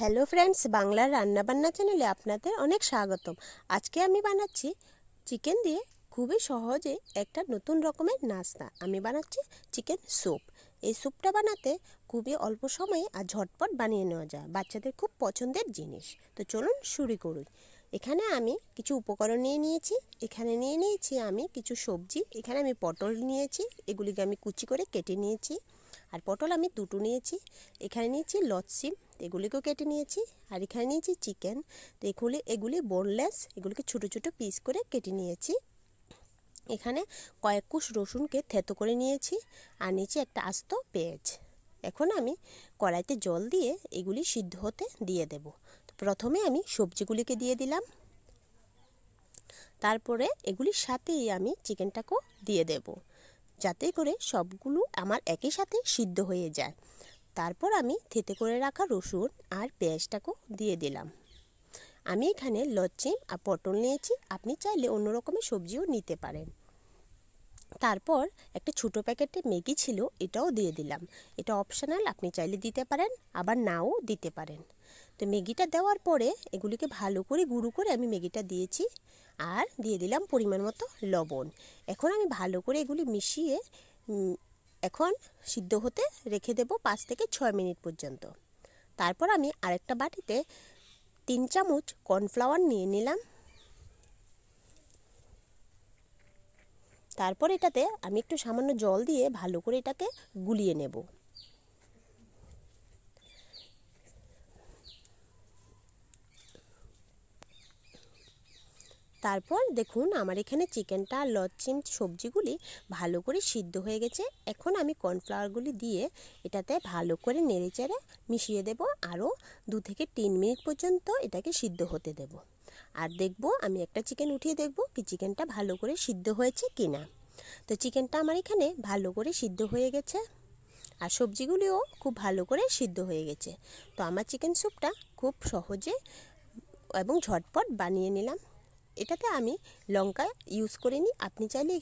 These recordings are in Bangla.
হ্যালো ফ্রেন্ডস বাংলার রান্নাবান্না চ্যানেলে আপনাদের অনেক স্বাগতম আজকে আমি বানাচ্ছি চিকেন দিয়ে খুবই সহজে একটা নতুন রকমের নাস্তা আমি বানাচ্ছি চিকেন স্যুপ এই স্যুপটা বানাতে খুবই অল্প সময়ে আর ঝটপট বানিয়ে নেওয়া যায় বাচ্চাদের খুব পছন্দের জিনিস তো চলুন শুরু করুন এখানে আমি কিছু উপকরণ নিয়ে নিয়েছি এখানে নিয়ে নিয়েছি আমি কিছু সবজি এখানে আমি পটল নিয়েছি এগুলিকে আমি কুচি করে কেটে নিয়েছি আর পটল আমি দুটো নিয়েছি এখানে নিয়েছি লচ্ছি এগুলিকেও কেটে নিয়েছি আর এখানে নিয়েছি চিকেন তো এগুলি এগুলি বোনলেস এগুলিকে ছোটো ছোটো পিস করে কেটে নিয়েছি এখানে কয়েক কুশ রসুনকে থেতো করে নিয়েছি আর নিচে একটা আস্ত পেঁয়াজ এখন আমি কড়াইতে জল দিয়ে এগুলি সিদ্ধ হতে দিয়ে দেব প্রথমে আমি সবজিগুলিকে দিয়ে দিলাম তারপরে এগুলির সাথেই আমি চিকেনটাকেও দিয়ে দেবো যাতে করে সবগুলো আমার একই সাথে সিদ্ধ হয়ে যায় তারপর আমি থেতে করে রাখা রসুন আর পেঁয়াজটাকেও দিয়ে দিলাম আমি এখানে লচ্চিম আর পটল নিয়েছি আপনি চাইলে অন্য রকমের সবজিও নিতে পারেন তারপর একটা ছোটো প্যাকেটে ম্যাগি ছিল এটাও দিয়ে দিলাম এটা অপশনাল আপনি চাইলে দিতে পারেন আবার নাও দিতে পারেন তো ম্যাগিটা দেওয়ার পরে এগুলিকে ভালো করে গুঁড়ো করে আমি ম্যাগিটা দিয়েছি আর দিয়ে দিলাম পরিমাণ মতো লবণ এখন আমি ভালো করে এগুলি মিশিয়ে এখন সিদ্ধ হতে রেখে দেব পাঁচ থেকে ছয় মিনিট পর্যন্ত তারপর আমি আরেকটা বাটিতে তিন চামচ কর্নফ্লাওয়ার নিয়ে নিলাম তারপর এটাতে আমি একটু সামান্য জল দিয়ে ভালো করে এটাকে গুলিয়ে নেব তারপর দেখুন আমার এখানে চিকেনটা আর লচ্ছিম সবজিগুলি ভালো করে সিদ্ধ হয়ে গেছে এখন আমি কর্নফ্লাওয়ারগুলি দিয়ে এটাতে ভালো করে নেড়েচেড়ে মিশিয়ে দেব আরও দু থেকে তিন মিনিট পর্যন্ত এটাকে সিদ্ধ হতে দেব আর দেখব আমি একটা চিকেন উঠিয়ে দেখব কি চিকেনটা ভালো করে সিদ্ধ হয়েছে কি না তো চিকেনটা আমার এখানে ভালো করে সিদ্ধ হয়ে গেছে আর সবজিগুলিও খুব ভালো করে সিদ্ধ হয়ে গেছে তো আমার চিকেন স্যুপটা খুব সহজে এবং ঝটপট বানিয়ে নিলাম এটাতে আমি লঙ্কা ইউজ করিনি আপনি চাইলে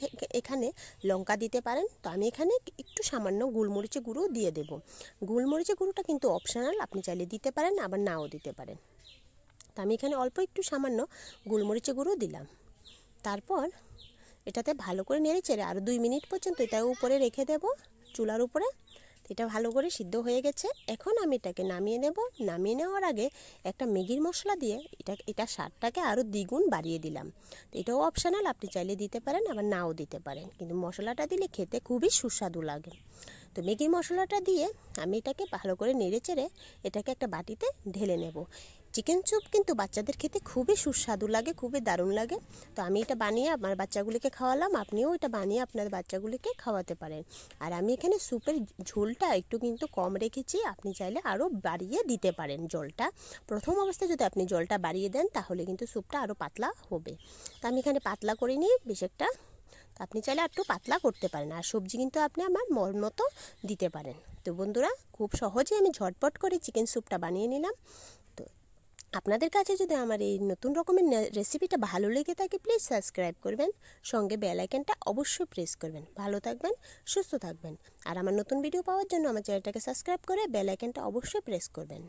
এখানে লঙ্কা দিতে পারেন তো আমি এখানে একটু সামান্য গোলমরিচের গুঁড়ো দিয়ে দেব গোলমরিচের গুঁড়োটা কিন্তু অপশনাল আপনি চাইলে দিতে পারেন আবার নাও দিতে পারেন তো আমি এখানে অল্প একটু সামান্য গোলমরিচের গুঁড়ো দিলাম তারপর এটাতে ভালো করে নেড়ে চেড়ে আরও দুই মিনিট পর্যন্ত এটা উপরে রেখে দেব চুলার উপরে এটা ভালো করে সিদ্ধ হয়ে গেছে এখন আমি এটাকে নামিয়ে নেব নামিয়ে নেওয়ার আগে একটা ম্যাগির মশলা দিয়ে এটা এটা স্বাদটাকে আরও দ্বিগুণ বাড়িয়ে দিলাম তো এটাও অপশানাল আপনি চাইলে দিতে পারেন আবার নাও দিতে পারেন কিন্তু মশলাটা দিলে খেতে খুবই সুস্বাদু লাগে তো মেগি মশলাটা দিয়ে আমি এটাকে ভালো করে নেড়ে চেড়ে এটাকে একটা বাটিতে ঢেলে নেব চিকেন চুপ কিন্তু বাচ্চাদের খেতে খুবই সুস্বাদু লাগে খুবই দারুণ লাগে তো আমি এটা বানিয়ে আমার বাচ্চাগুলিকে খাওয়ালাম আপনিও এটা বানিয়ে আপনার বাচ্চাগুলিকে খাওয়াতে পারেন আর আমি এখানে স্যুপের ঝোলটা একটু কিন্তু কম রেখেছি আপনি চাইলে আরও বাড়িয়ে দিতে পারেন জলটা প্রথম অবস্থায় যদি আপনি জলটা বাড়িয়ে দেন তাহলে কিন্তু স্যুপটা আরও পাতলা হবে তো আমি এখানে পাতলা করে নিয়ে বেশ একটা আপনি চাইলে একটু পাতলা করতে পারেন আর সবজি কিন্তু আপনি আমার মর মতো দিতে পারেন তো বন্ধুরা খুব সহজে আমি ঝটপট করে চিকেন স্যুপটা বানিয়ে নিলাম আপনাদের কাছে যদি আমার এই নতুন রকমের রেসিপিটা ভালো লেগে থাকে প্লিজ সাবস্ক্রাইব করবেন সঙ্গে বেল আইকনটা অবশ্যই প্রেস করবেন ভালো থাকবেন সুস্থ থাকবেন আর আমার নতুন ভিডিও পাওয়ার জন্য আমার চ্যানেলটাকে সাবস্ক্রাইব করে বেল আইকনটা অবশ্যই প্রেস করবেন